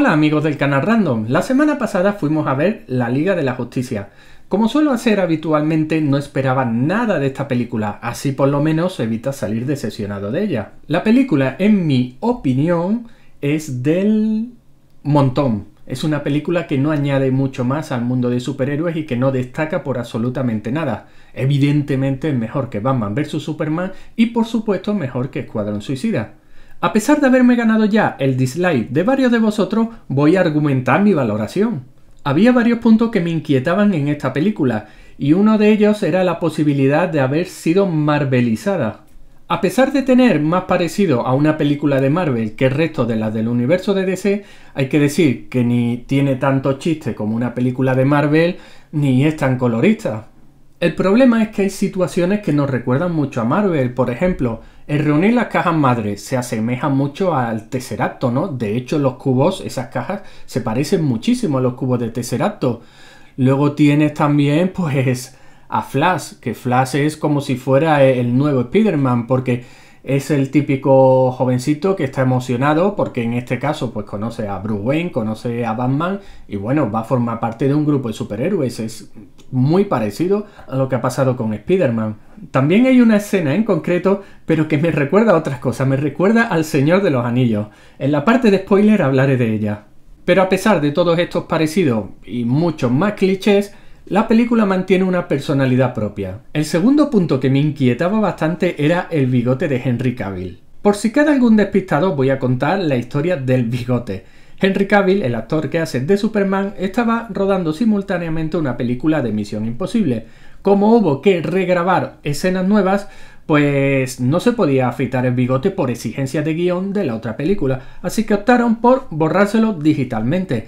Hola amigos del canal Random, la semana pasada fuimos a ver La Liga de la Justicia. Como suelo hacer habitualmente, no esperaba nada de esta película, así por lo menos evita salir decepcionado de ella. La película, en mi opinión, es del montón. Es una película que no añade mucho más al mundo de superhéroes y que no destaca por absolutamente nada. Evidentemente es mejor que Batman vs Superman y por supuesto mejor que Escuadrón Suicida. A pesar de haberme ganado ya el dislike de varios de vosotros, voy a argumentar mi valoración. Había varios puntos que me inquietaban en esta película, y uno de ellos era la posibilidad de haber sido marvelizada. A pesar de tener más parecido a una película de Marvel que el resto de las del universo de DC, hay que decir que ni tiene tanto chiste como una película de Marvel, ni es tan colorista. El problema es que hay situaciones que nos recuerdan mucho a Marvel, por ejemplo, el reunir las cajas madre se asemeja mucho al Tesseracto, ¿no? De hecho, los cubos, esas cajas, se parecen muchísimo a los cubos de Tesseracto. Luego tienes también, pues, a Flash, que Flash es como si fuera el nuevo Spider-Man, porque es el típico jovencito que está emocionado porque en este caso pues conoce a Bruce Wayne, conoce a Batman y bueno, va a formar parte de un grupo de superhéroes. Es muy parecido a lo que ha pasado con Spider-Man. También hay una escena en concreto, pero que me recuerda a otras cosas, me recuerda al Señor de los Anillos. En la parte de spoiler hablaré de ella. Pero a pesar de todos estos parecidos y muchos más clichés, la película mantiene una personalidad propia. El segundo punto que me inquietaba bastante era el bigote de Henry Cavill. Por si queda algún despistado voy a contar la historia del bigote. Henry Cavill, el actor que hace de Superman, estaba rodando simultáneamente una película de Misión Imposible. Como hubo que regrabar escenas nuevas, pues no se podía afeitar el bigote por exigencia de guión de la otra película, así que optaron por borrárselo digitalmente.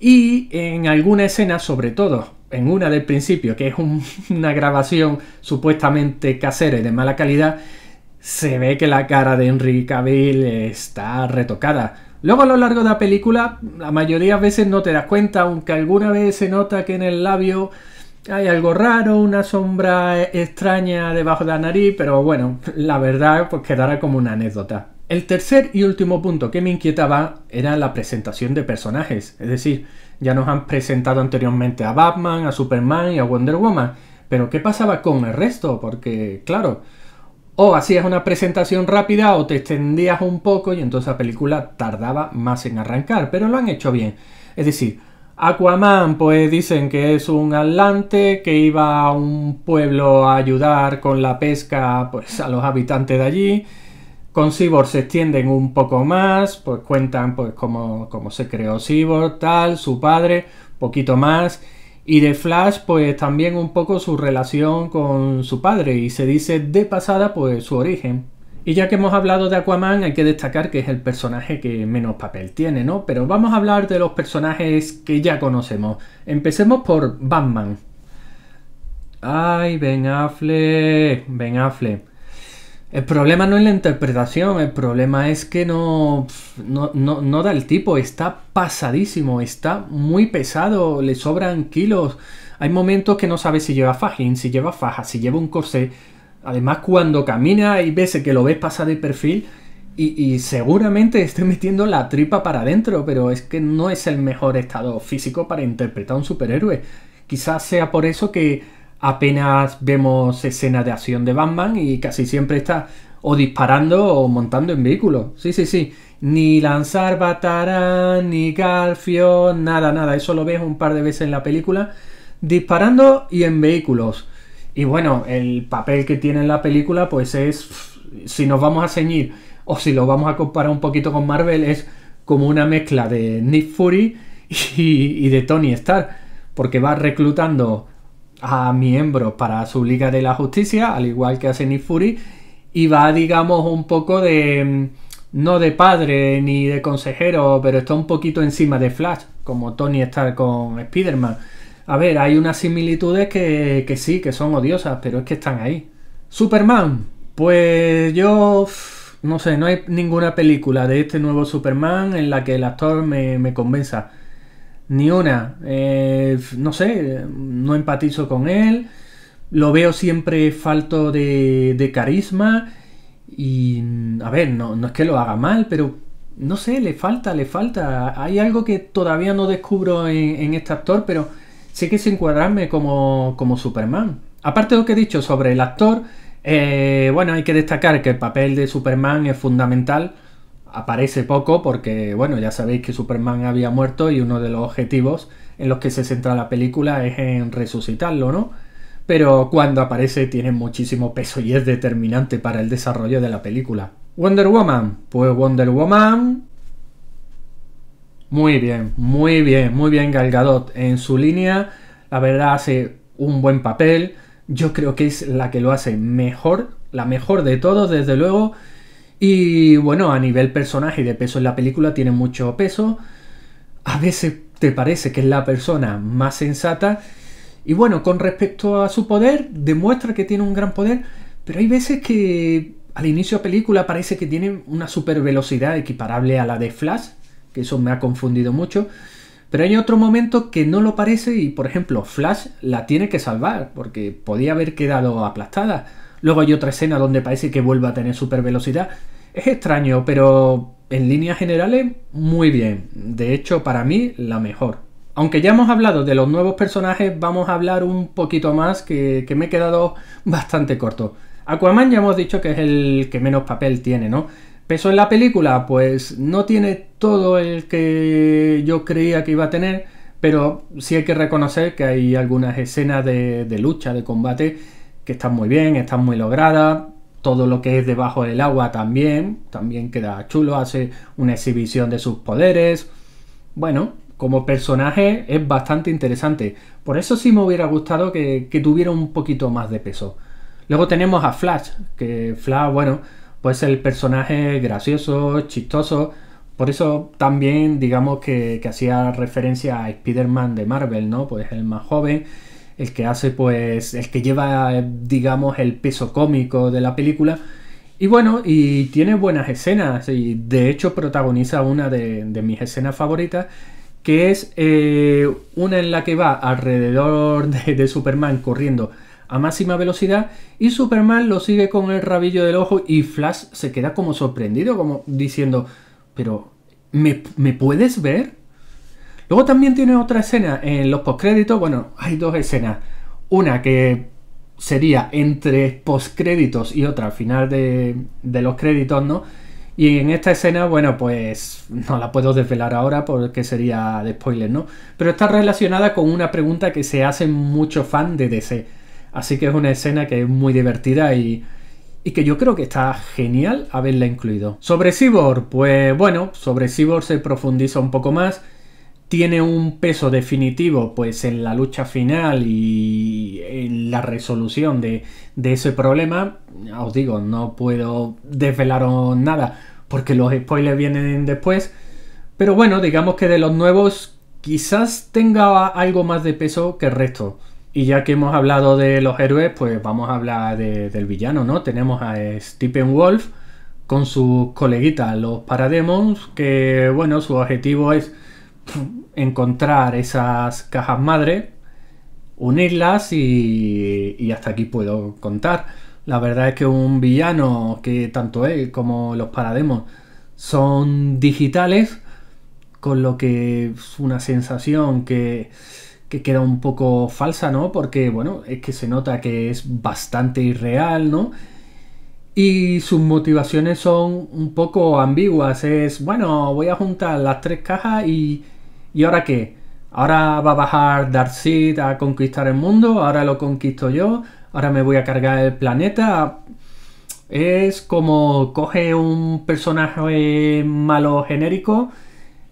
Y en alguna escena sobre todo, en una del principio, que es una grabación supuestamente casera y de mala calidad, se ve que la cara de Enrique Cavill está retocada. Luego a lo largo de la película, la mayoría de veces no te das cuenta, aunque alguna vez se nota que en el labio hay algo raro, una sombra extraña debajo de la nariz, pero bueno, la verdad pues quedará como una anécdota. El tercer y último punto que me inquietaba era la presentación de personajes, es decir, ya nos han presentado anteriormente a Batman, a Superman y a Wonder Woman. Pero ¿qué pasaba con el resto? Porque, claro, o hacías una presentación rápida o te extendías un poco y entonces la película tardaba más en arrancar, pero lo han hecho bien. Es decir, Aquaman pues dicen que es un atlante que iba a un pueblo a ayudar con la pesca pues a los habitantes de allí con Cyborg se extienden un poco más, pues cuentan pues cómo, se creó Cyborg, tal, su padre, poquito más. Y de Flash, pues también un poco su relación con su padre y se dice de pasada pues su origen. Y ya que hemos hablado de Aquaman, hay que destacar que es el personaje que menos papel tiene, ¿no? Pero vamos a hablar de los personajes que ya conocemos. Empecemos por Batman. Ay, Ben Affleck, Ben Affleck. El problema no es la interpretación, el problema es que no, no, da el tipo, está pasadísimo, está muy pesado, le sobran kilos. Hay momentos que no sabes si lleva fajín, si lleva faja, si lleva un corsé. Además, cuando camina hay veces que lo ves pasar de perfil y, y seguramente esté metiendo la tripa para adentro, pero es que no es el mejor estado físico para interpretar un superhéroe. Quizás sea por eso que apenas vemos escena de acción de Batman y casi siempre está o disparando o montando en vehículos. Sí, sí, sí. Ni lanzar batarán, ni garfio, nada, nada. Eso lo ves un par de veces en la película. Disparando y en vehículos. Y bueno, el papel que tiene en la película, pues es. Si nos vamos a ceñir o si lo vamos a comparar un poquito con Marvel, es como una mezcla de Nick Fury y de Tony Stark. Porque va reclutando a miembros para su Liga de la Justicia, al igual que hace Nick Fury, y va, digamos, un poco de. Mm, no de padre ni de consejero, pero está un poquito encima de Flash, como Tony está con Spider-Man. A ver, hay unas similitudes que, que sí, que son odiosas, pero es que están ahí. Superman, pues yo no sé, no hay ninguna película de este nuevo Superman en la que el actor me, me convenza. Ni una. Eh, no sé, no empatizo con él. Lo veo siempre falto de, de carisma. Y, a ver, no, es que lo haga mal, pero no sé, le falta, le falta. Hay algo que todavía no descubro en, este actor, pero sé que es encuadrarme como, como Superman. Aparte de lo que he dicho sobre el actor, eh, bueno, hay que destacar que el papel de Superman es fundamental aparece poco porque, bueno, ya sabéis que Superman había muerto y uno de los objetivos en los que se centra la película es en resucitarlo, ¿no? Pero cuando aparece tiene muchísimo peso y es determinante para el desarrollo de la película. Wonder Woman, pues Wonder Woman... Muy bien, muy bien, muy bien Galgadot en su línea. La verdad hace un buen papel. Yo creo que es la que lo hace mejor, la mejor de todos, desde luego. Y bueno, a nivel personaje y de peso en la película tiene mucho peso. A veces te parece que es la persona más sensata. Y bueno, con respecto a su poder, demuestra que tiene un gran poder, pero hay veces que al inicio de la película parece que tiene una super velocidad equiparable a la de Flash, que eso me ha confundido mucho. Pero hay otro momento que no lo parece y, por ejemplo, Flash la tiene que salvar porque podía haber quedado aplastada. Luego hay otra escena donde parece que vuelve a tener super velocidad. Es extraño, pero en líneas generales muy bien. De hecho, para mí, la mejor. Aunque ya hemos hablado de los nuevos personajes, vamos a hablar un poquito más que, me he quedado bastante corto. Aquaman ya hemos dicho que es el que menos papel tiene, ¿no? Peso en la película, pues no tiene todo el que yo creía que iba a tener, pero sí hay que reconocer que hay algunas escenas de lucha, de combate, que están muy bien, están muy lograda, Todo lo que es debajo del agua también, también queda chulo, hace una exhibición de sus poderes. Bueno, como personaje es bastante interesante. Por eso sí me hubiera gustado que, tuviera un poquito más de peso. Luego tenemos a Flash, que Flash, bueno, pues el personaje gracioso, chistoso. Por eso también digamos que, que hacía referencia a Spider-Man de Marvel, ¿no? Pues el más joven el que hace pues, el que lleva, eh, digamos, el peso cómico de la película. Y bueno, y tiene buenas escenas, y de hecho protagoniza una de, mis escenas favoritas, que es eh, una en la que va alrededor de, Superman corriendo a máxima velocidad y Superman lo sigue con el rabillo del ojo y Flash se queda como sorprendido, como diciendo, pero, ¿me, ¿me puedes ver? Luego también tiene otra escena en los postcréditos. Bueno, hay dos escenas. Una que sería entre postcréditos y otra al final de, de los créditos, ¿no? Y en esta escena, bueno, pues no la puedo desvelar ahora porque sería de spoiler, ¿no? Pero está relacionada con una pregunta que se hace mucho fan de DC. Así que es una escena que es muy divertida y, y que yo creo que está genial haberla incluido. Sobre Cyborg, pues bueno, sobre Cyborg se profundiza un poco más tiene un peso definitivo pues en la lucha final y en la resolución de, ese problema, os digo, no puedo desvelaros nada porque los spoilers vienen después, pero bueno, digamos que de los nuevos quizás tenga algo más de peso que el resto. Y ya que hemos hablado de los héroes, pues vamos a hablar del villano, ¿no? Tenemos a Stephen Wolf con sus coleguita, los Parademons, que bueno, su objetivo es encontrar esas cajas madre, unirlas y, hasta aquí puedo contar. La verdad es que un villano que tanto él como los parademos son digitales, con lo que es una sensación que, que, queda un poco falsa, ¿no? Porque, bueno, es que se nota que es bastante irreal, ¿no? Y sus motivaciones son un poco ambiguas. Es, bueno, voy a juntar las tres cajas y, ¿Y ahora qué? ¿Ahora va a bajar Darkseid a conquistar el mundo? ¿Ahora lo conquisto yo? ¿Ahora me voy a cargar el planeta? Es como coge un personaje malo genérico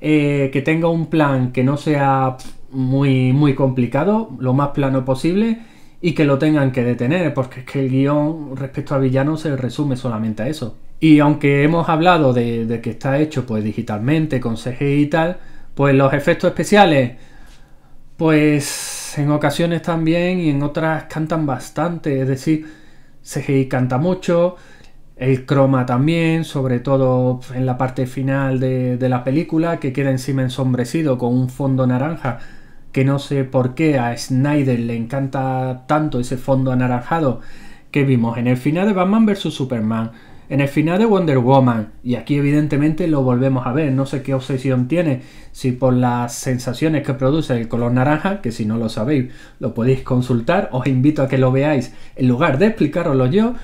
eh, que tenga un plan que no sea muy, muy complicado, lo más plano posible, y que lo tengan que detener, porque es que el guión respecto a villano se resume solamente a eso. Y aunque hemos hablado de, que está hecho pues digitalmente, con CGI y tal, pues los efectos especiales, pues en ocasiones también y en otras cantan bastante, es decir, CGI canta mucho, el croma también, sobre todo en la parte final de, la película, que queda encima ensombrecido con un fondo naranja, que no sé por qué a Snyder le encanta tanto ese fondo anaranjado que vimos en el final de Batman vs. Superman. En el final de Wonder Woman, y aquí evidentemente lo volvemos a ver, no sé qué obsesión tiene, si por las sensaciones que produce el color naranja, que si no lo sabéis lo podéis consultar, os invito a que lo veáis en lugar de explicaroslo yo,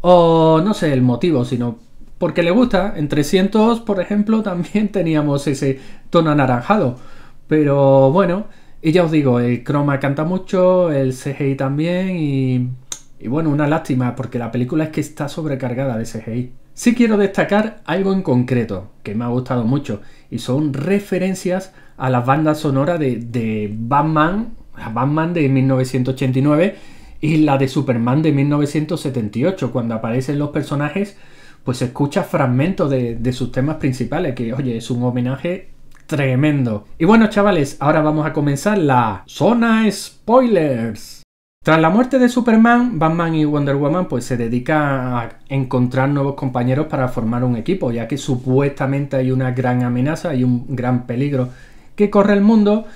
o no sé el motivo, sino porque le gusta. En 300, por ejemplo, también teníamos ese tono anaranjado, pero bueno, y ya os digo, el croma canta mucho, el CGI también, y y bueno, una lástima porque la película es que está sobrecargada de CGI. Sí quiero destacar algo en concreto que me ha gustado mucho y son referencias a las bandas sonoras de, Batman, Batman de 1989 y la de Superman de 1978. Cuando aparecen los personajes, pues se escucha fragmentos de, de sus temas principales, que oye, es un homenaje tremendo. Y bueno, chavales, ahora vamos a comenzar la zona spoilers. Tras la muerte de Superman, Batman y Wonder Woman pues se dedican a encontrar nuevos compañeros para formar un equipo, ya que supuestamente hay una gran amenaza y un gran peligro que corre el mundo.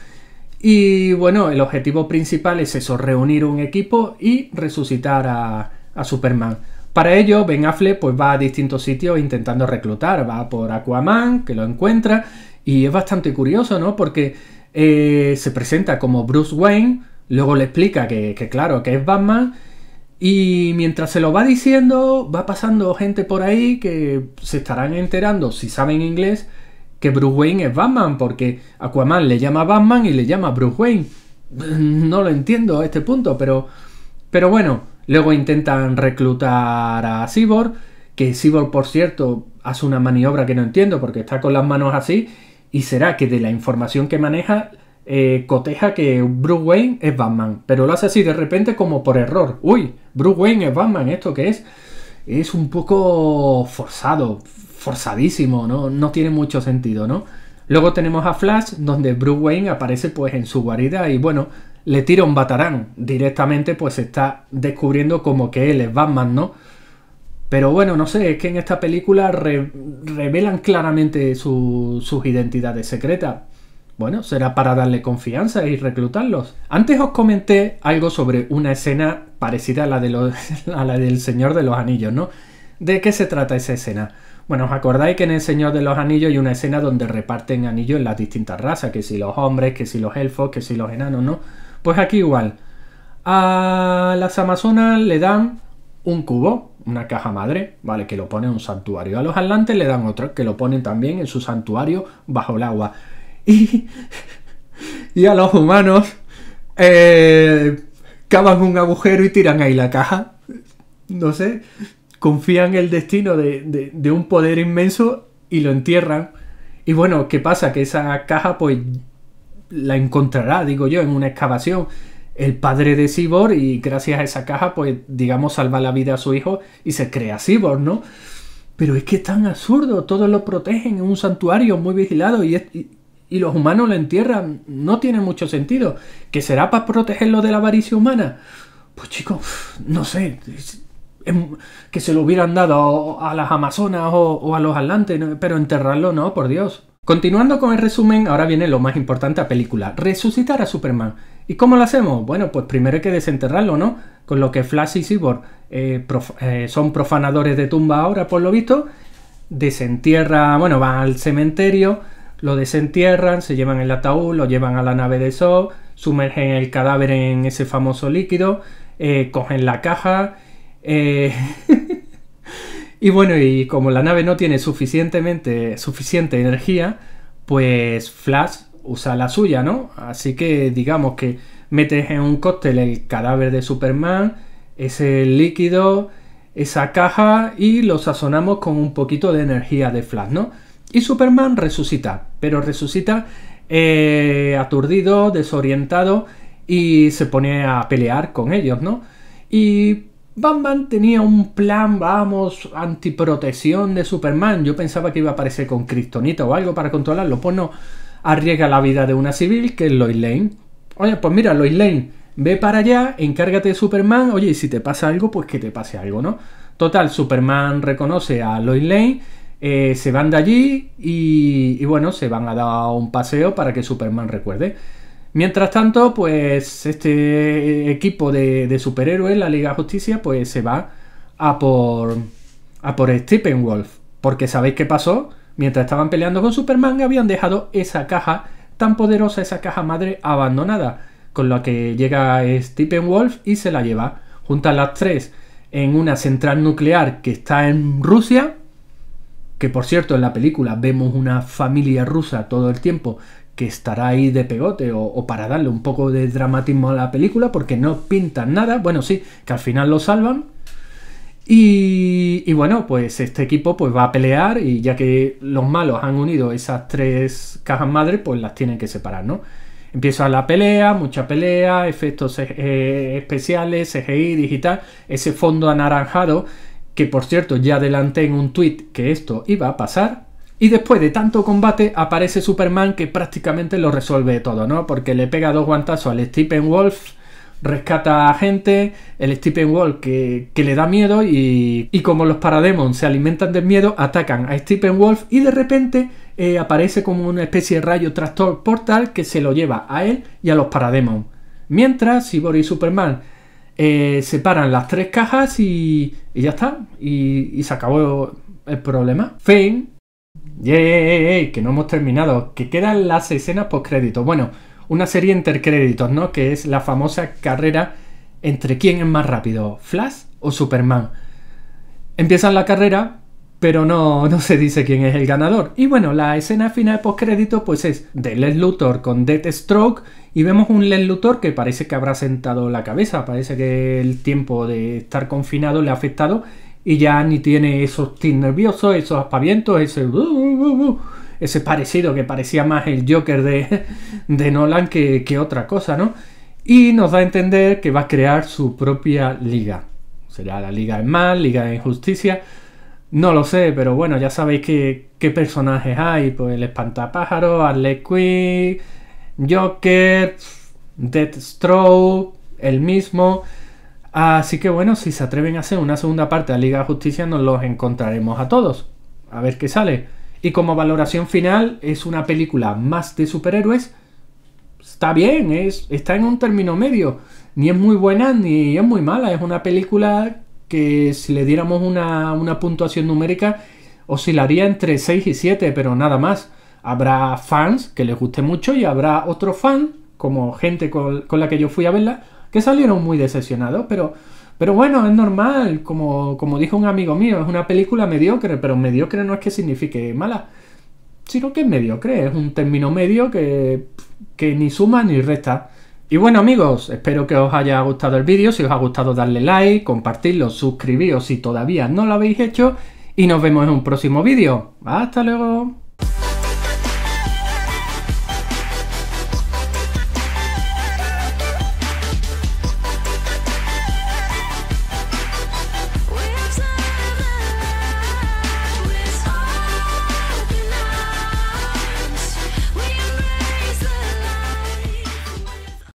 Y bueno, el objetivo principal es eso, reunir un equipo y resucitar a, Superman. Para ello, Ben Affleck pues va a distintos sitios intentando reclutar, va por Aquaman, que lo encuentra, y es bastante curioso, ¿no? Porque eh, se presenta como Bruce Wayne, Luego le explica que, claro, que es Batman. Y mientras se lo va diciendo, va pasando gente por ahí que se estarán enterando, si saben inglés, que Bruce Wayne es Batman, porque Aquaman le llama Batman y le llama Bruce Wayne. No lo entiendo a este punto, pero, pero bueno, luego intentan reclutar a Cyborg, que Cyborg, por cierto, hace una maniobra que no entiendo porque está con las manos así, y será que de la información que maneja eh, coteja que Bruce Wayne es Batman, pero lo hace así de repente como por error. Uy, Bruce Wayne es Batman, ¿esto que es? Es un poco forzado, forzadísimo, ¿no? No tiene mucho sentido, ¿no? Luego tenemos a Flash, donde Bruce Wayne aparece pues en su guarida y bueno, le tira un batarán. Directamente pues está descubriendo como que él es Batman, ¿no? Pero bueno, no sé, es que en esta película revelan claramente sus identidades secretas. Bueno, será para darle confianza y reclutarlos. Antes os comenté algo sobre una escena parecida a la, de la del Señor de los Anillos, ¿no? ¿De qué se trata esa escena? Bueno, os acordáis que en El Señor de los Anillos hay una escena donde reparten anillos en las distintas razas, que si los hombres, que si los elfos, que si los enanos, ¿no? Pues aquí igual. A las amazonas le dan un cubo, una caja madre, ¿vale? Que lo ponen en un santuario. A los atlantes le dan otro, que lo ponen también en su santuario bajo el agua y, a los humanos eh, cavan un agujero y tiran ahí la caja. No sé, confían el destino de, un poder inmenso y lo entierran. Y bueno, ¿qué pasa? Que esa caja pues la encontrará, digo yo, en una excavación el padre de Sibor y gracias a esa caja, pues digamos, salva la vida a su hijo y se crea Sibor, ¿no? Pero es que es tan absurdo, todos lo protegen en un santuario muy vigilado y, es, y, y los humanos lo entierran, no tiene mucho sentido. ¿Que será para protegerlo de la avaricia humana? Pues chicos, no sé, que se lo hubieran dado a, las Amazonas o, a los Atlantes, pero enterrarlo no, por Dios. Continuando con el resumen, ahora viene lo más importante a película, resucitar a Superman. ¿Y cómo lo hacemos? Bueno, pues primero hay que desenterrarlo, ¿no? Con lo que Flash y Cyborg eh, eh, son profanadores de tumba ahora, por lo visto, desentierra, bueno, va al cementerio, lo desentierran, se llevan el ataúd, lo llevan a la nave de Sov, sumergen el cadáver en ese famoso líquido, eh, cogen la caja. Eh, y bueno, y como la nave no tiene suficientemente, suficiente energía, pues Flash usa la suya, ¿no? Así que digamos que metes en un cóctel el cadáver de Superman, ese líquido, esa caja y lo sazonamos con un poquito de energía de Flash, ¿no? Y Superman resucita pero resucita eh, aturdido, desorientado y se pone a pelear con ellos, ¿no? Y Batman tenía un plan, vamos, antiprotección de Superman. Yo pensaba que iba a aparecer con Kryptonita o algo para controlarlo. Pues no, arriesga la vida de una civil, que es Lois Lane. Oye, pues mira, Lois Lane, ve para allá, encárgate de Superman. Oye, y si te pasa algo, pues que te pase algo, ¿no? Total, Superman reconoce a Lois Lane eh, se van de allí y, bueno, se van a dar un paseo para que Superman recuerde. Mientras tanto, pues este equipo de, de superhéroes, la Liga Justicia, pues se va a por, a por Steppenwolf. Porque ¿sabéis qué pasó? Mientras estaban peleando con Superman habían dejado esa caja tan poderosa, esa caja madre abandonada. Con la que llega Steppenwolf y se la lleva. a las tres en una central nuclear que está en Rusia que por cierto en la película vemos una familia rusa todo el tiempo que estará ahí de pegote o, para darle un poco de dramatismo a la película porque no pintan nada, bueno sí, que al final lo salvan. Y, bueno, pues este equipo pues va a pelear y ya que los malos han unido esas tres cajas madre, pues las tienen que separar, ¿no? Empieza la pelea, mucha pelea, efectos eh, eh, especiales, CGI, digital, ese fondo anaranjado que por cierto ya adelanté en un tweet que esto iba a pasar. Y después de tanto combate aparece Superman que prácticamente lo resuelve todo, ¿no? Porque le pega dos guantazos al wolf rescata a gente, el Steppenwolf que, que le da miedo y, y como los parademons se alimentan del miedo, atacan a wolf y de repente eh, aparece como una especie de rayo tractor portal que se lo lleva a él y a los parademons. Mientras, si y Superman eh, separan las tres cajas y, ya está. Y, se acabó el problema. Fin. Que no hemos terminado. Que quedan las escenas post-crédito? Bueno, una serie intercréditos, ¿no? Que es la famosa carrera entre quién es más rápido, Flash o Superman. Empiezan la carrera, pero no, no se dice quién es el ganador. Y bueno, la escena final post-crédito, pues es de Les Luthor con Deathstroke y vemos un Len Luthor que parece que habrá sentado la cabeza, parece que el tiempo de estar confinado le ha afectado y ya ni tiene esos tics nerviosos, esos aspavientos, ese, uh, uh, uh, ese parecido que parecía más el Joker de, de Nolan que, otra cosa, ¿no? Y nos da a entender que va a crear su propia liga. Será la Liga del Mal, Liga de Injusticia. No lo sé, pero bueno, ya sabéis qué, personajes hay. Pues el espantapájaro, Harley Joker, Deathstroke, el mismo. Así que bueno, si se atreven a hacer una segunda parte de Liga de Justicia, nos los encontraremos a todos. A ver qué sale. Y como valoración final, es una película más de superhéroes. Está bien, es, está en un término medio. Ni es muy buena ni es muy mala. Es una película que si le diéramos una, una puntuación numérica oscilaría entre 6 y 7, pero nada más. Habrá fans que les guste mucho y habrá otros fans, como gente con, la que yo fui a verla, que salieron muy decepcionados, pero, pero bueno, es normal, como, como dijo un amigo mío, es una película mediocre, pero mediocre no es que signifique mala, sino que es mediocre, es un término medio que, que ni suma ni resta. Y bueno amigos, espero que os haya gustado el vídeo, si os ha gustado darle like, compartirlo, suscribiros si todavía no lo habéis hecho y nos vemos en un próximo vídeo. ¡Hasta luego!